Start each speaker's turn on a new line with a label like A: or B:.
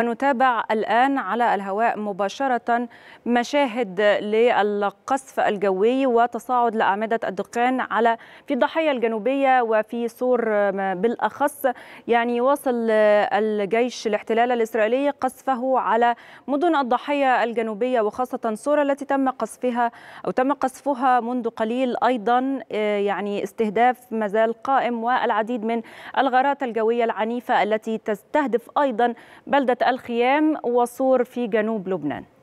A: نتابع الآن على الهواء مباشرة مشاهد للقصف الجوي وتصاعد لأعمدة الدخان على في الضاحية الجنوبية وفي سور بالأخص يعني واصل الجيش الاحتلال الإسرائيلي قصفه على مدن الضاحية الجنوبية وخاصة سور التي تم قصفها أو تم قصفها منذ قليل أيضا آه، يعني استهداف مازال قائم والعديد من الغارات الجوية العنيفة التي تستهدف أيضا بلدة الخيام وصور في جنوب لبنان